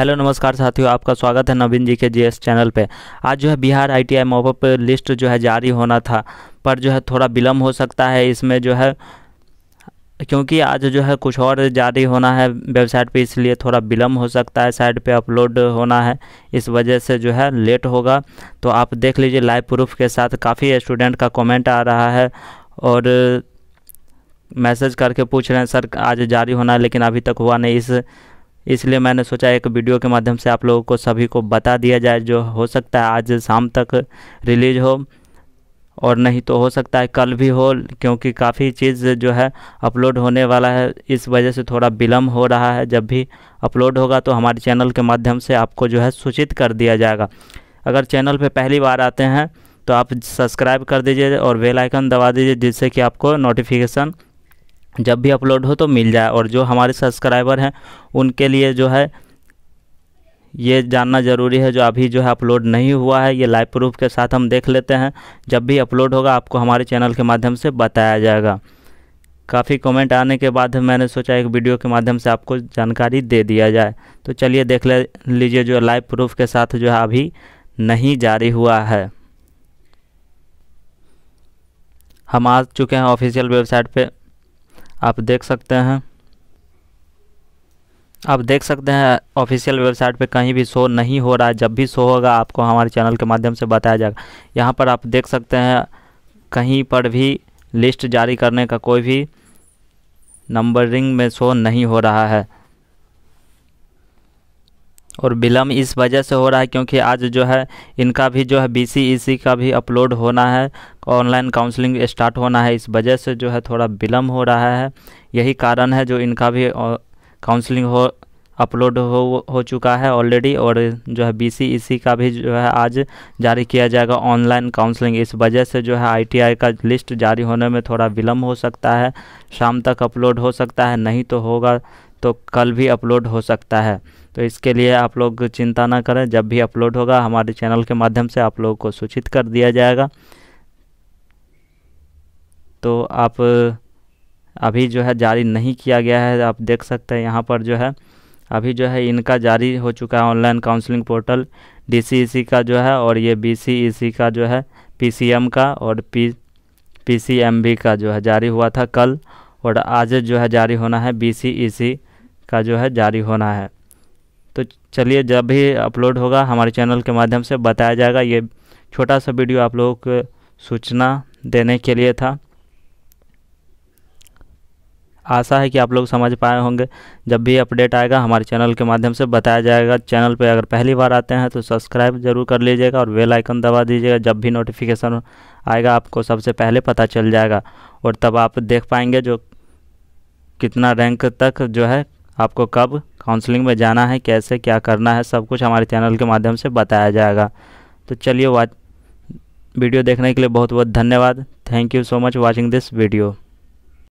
hello नमस्कार साथियों आपका स्वागत है नवीन जी के जीएस चैनल पे आज जो है Bihar I T I mop up list जो है जारी होना था पर जो है थोड़ा विलम्ब हो सकता है इसमें जो है क्योंकि आज जो है कुछ और जारी होना है वेबसाइट पे इसलिए थोड़ा विलम्ब हो सकता है साइट पे अपलोड होना है इस वजह से जो है लेट होगा तो आप देख लीजिए लाइव प्रूफ के साथ काफ़ी स्टूडेंट का कमेंट आ रहा है और मैसेज करके पूछ रहे हैं सर आज जारी होना है लेकिन अभी तक हुआ नहीं इस इसलिए मैंने सोचा एक वीडियो के माध्यम से आप लोगों को सभी को बता दिया जाए जो हो सकता है आज शाम तक रिलीज हो और नहीं तो हो सकता है कल भी हो क्योंकि काफ़ी चीज़ जो है अपलोड होने वाला है इस वजह से थोड़ा विलम्ब हो रहा है जब भी अपलोड होगा तो हमारे चैनल के माध्यम से आपको जो है सूचित कर दिया जाएगा अगर चैनल पर पहली बार आते हैं तो आप सब्सक्राइब कर दीजिए और बेल आइकन दबा दीजिए जिससे कि आपको नोटिफिकेशन जब भी अपलोड हो तो मिल जाए और जो हमारे सब्सक्राइबर हैं उनके लिए जो है ये जानना ज़रूरी है जो अभी जो है अपलोड नहीं हुआ है ये लाइव प्रूफ के साथ हम देख लेते हैं जब भी अपलोड होगा आपको हमारे चैनल के माध्यम से बताया जाएगा काफ़ी कमेंट आने के बाद मैंने सोचा एक वीडियो के माध्यम से आपको जानकारी दे दिया जाए तो चलिए देख ले लीजिए जो लाइव प्रूफ के साथ जो है अभी नहीं जारी हुआ है हम आ चुके हैं ऑफिशियल वेबसाइट पर आप देख सकते हैं आप देख सकते हैं ऑफिशियल वेबसाइट पे कहीं भी शो नहीं हो रहा है जब भी शो होगा आपको हमारे चैनल के माध्यम से बताया जाएगा यहाँ पर आप देख सकते हैं कहीं पर भी लिस्ट जारी करने का कोई भी नंबरिंग में शो नहीं हो रहा है और विलम्ब इस वजह से हो रहा है क्योंकि आज जो है इनका भी जो है बीसीईसी e का भी अपलोड होना है ऑनलाइन काउंसलिंग स्टार्ट होना है इस वजह से जो है थोड़ा विलम्ब हो रहा है यही कारण है जो इनका भी काउंसलिंग हो अपलोड हो हो चुका है ऑलरेडी और जो है बीसीईसी e का भी जो है आज जारी किया जाएगा ऑनलाइन काउंसलिंग इस वजह से जो है आईटीआई का लिस्ट जारी होने में थोड़ा विलम्ब हो सकता है शाम तक अपलोड हो सकता है नहीं तो होगा तो कल भी अपलोड हो सकता है तो इसके लिए आप लोग चिंता ना करें जब भी अपलोड होगा हमारे चैनल के माध्यम से आप लोगों को सूचित कर दिया जाएगा तो आप अभी जो है जारी नहीं किया गया है आप देख सकते हैं यहाँ पर जो है अभी जो है इनका जारी हो चुका है ऑनलाइन काउंसलिंग पोर्टल डीसीईसी का जो है और ये बीसीईसी e का जो है पीसीएम का और पी पीसीएमबी का जो है जारी हुआ था कल और आज जो है जारी होना है बीसीईसी का जो है जारी होना है तो चलिए जब भी अपलोड होगा हमारे चैनल के माध्यम से बताया जाएगा ये छोटा सा वीडियो आप लोगों को सूचना देने के लिए था आशा है कि आप लोग समझ पाए होंगे जब भी अपडेट आएगा हमारे चैनल के माध्यम से बताया जाएगा चैनल पर अगर पहली बार आते हैं तो सब्सक्राइब जरूर कर लीजिएगा और बेल आइकन दबा दीजिएगा जब भी नोटिफिकेशन आएगा आपको सबसे पहले पता चल जाएगा और तब आप देख पाएंगे जो कितना रैंक तक जो है आपको कब काउंसलिंग में जाना है कैसे क्या करना है सब कुछ हमारे चैनल के माध्यम से बताया जाएगा तो चलिए वीडियो देखने के लिए बहुत बहुत धन्यवाद thank you so much watching this video